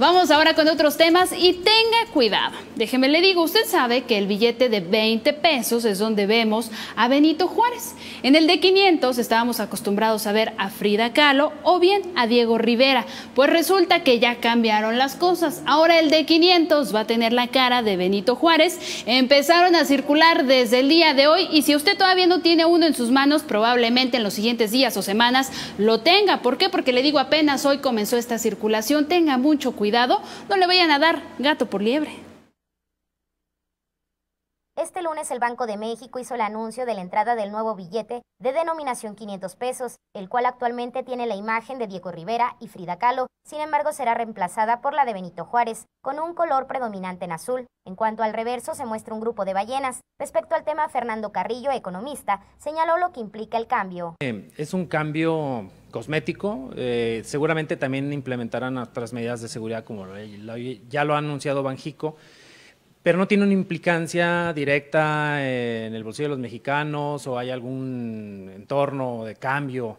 Vamos ahora con otros temas y tenga cuidado. Déjeme le digo, usted sabe que el billete de 20 pesos es donde vemos a Benito Juárez. En el de 500 estábamos acostumbrados a ver a Frida Kahlo o bien a Diego Rivera. Pues resulta que ya cambiaron las cosas. Ahora el de 500 va a tener la cara de Benito Juárez. Empezaron a circular desde el día de hoy y si usted todavía no tiene uno en sus manos, probablemente en los siguientes días o semanas lo tenga. ¿Por qué? Porque le digo, apenas hoy comenzó esta circulación. Tenga mucho cuidado cuidado, no le vayan a dar gato por liebre. Este lunes el Banco de México hizo el anuncio de la entrada del nuevo billete de denominación 500 pesos, el cual actualmente tiene la imagen de Diego Rivera y Frida Kahlo, sin embargo será reemplazada por la de Benito Juárez, con un color predominante en azul. En cuanto al reverso se muestra un grupo de ballenas. Respecto al tema, Fernando Carrillo, economista, señaló lo que implica el cambio. Eh, es un cambio cosmético. Eh, seguramente también implementarán otras medidas de seguridad como ya lo ha anunciado Banjico pero no tiene una implicancia directa en el bolsillo de los mexicanos o hay algún entorno de cambio.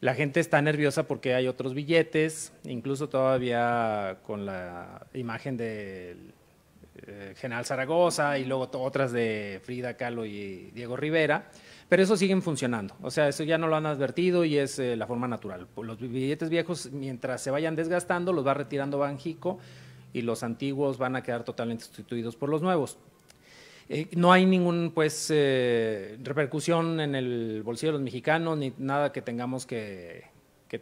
La gente está nerviosa porque hay otros billetes, incluso todavía con la imagen del eh, general Zaragoza y luego otras de Frida Kahlo y Diego Rivera, pero eso sigue funcionando. O sea, eso ya no lo han advertido y es eh, la forma natural. Los billetes viejos, mientras se vayan desgastando, los va retirando Banjico y los antiguos van a quedar totalmente sustituidos por los nuevos. Eh, no hay ninguna pues, eh, repercusión en el bolsillo de los mexicanos ni nada que tengamos que,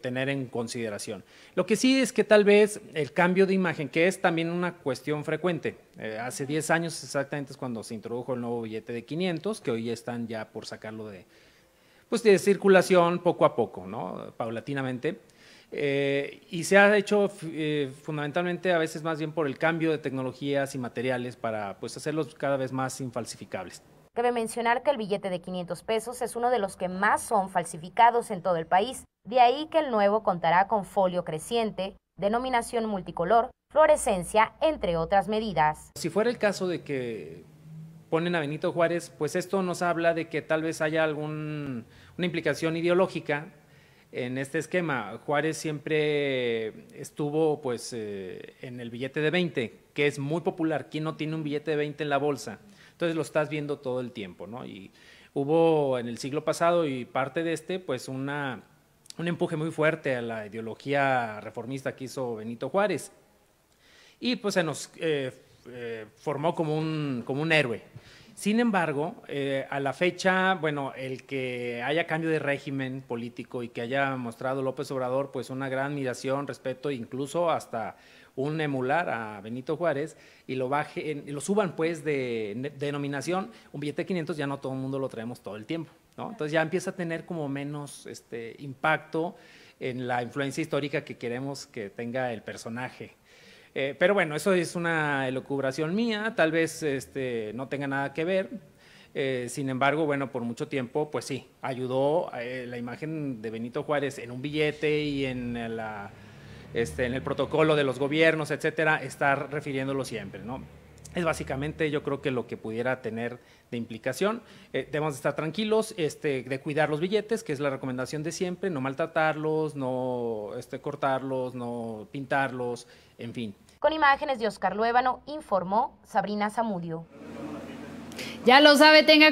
tener en consideración. Lo que sí es que tal vez el cambio de imagen, que es también una cuestión frecuente, eh, hace 10 años exactamente es cuando se introdujo el nuevo billete de 500, que hoy están ya por sacarlo de, pues, de circulación poco a poco, ¿no? paulatinamente. Eh, y se ha hecho eh, fundamentalmente a veces más bien por el cambio de tecnologías y materiales para pues, hacerlos cada vez más infalsificables. Cabe mencionar que el billete de 500 pesos es uno de los que más son falsificados en todo el país. De ahí que el nuevo contará con folio creciente, denominación multicolor, fluorescencia, entre otras medidas. Si fuera el caso de que ponen a Benito Juárez, pues esto nos habla de que tal vez haya alguna implicación ideológica en este esquema, Juárez siempre estuvo pues eh, en el billete de 20, que es muy popular. ¿Quién no tiene un billete de 20 en la bolsa? Entonces lo estás viendo todo el tiempo, ¿no? Y hubo en el siglo pasado y parte de este, pues una, un empuje muy fuerte a la ideología reformista que hizo Benito Juárez. Y pues se nos eh, eh, formó como un, como un héroe. Sin embargo, eh, a la fecha, bueno, el que haya cambio de régimen político y que haya mostrado López Obrador, pues una gran admiración, respeto, incluso hasta un emular a Benito Juárez y lo lo suban pues de, denominación, un billete de 500 ya no todo el mundo lo traemos todo el tiempo, ¿no? Entonces ya empieza a tener como menos este impacto en la influencia histórica que queremos que tenga el personaje. Eh, pero bueno, eso es una elocubración mía, tal vez este, no tenga nada que ver. Eh, sin embargo, bueno, por mucho tiempo, pues sí, ayudó eh, la imagen de Benito Juárez en un billete y en, este, en el protocolo de los gobiernos, etcétera, estar refiriéndolo siempre, ¿no? Es básicamente yo creo que lo que pudiera tener de implicación. Eh, debemos estar tranquilos, este, de cuidar los billetes, que es la recomendación de siempre, no maltratarlos, no este, cortarlos, no pintarlos, en fin. Con imágenes de Oscar Luévano informó Sabrina Zamudio. Ya lo sabe, tenga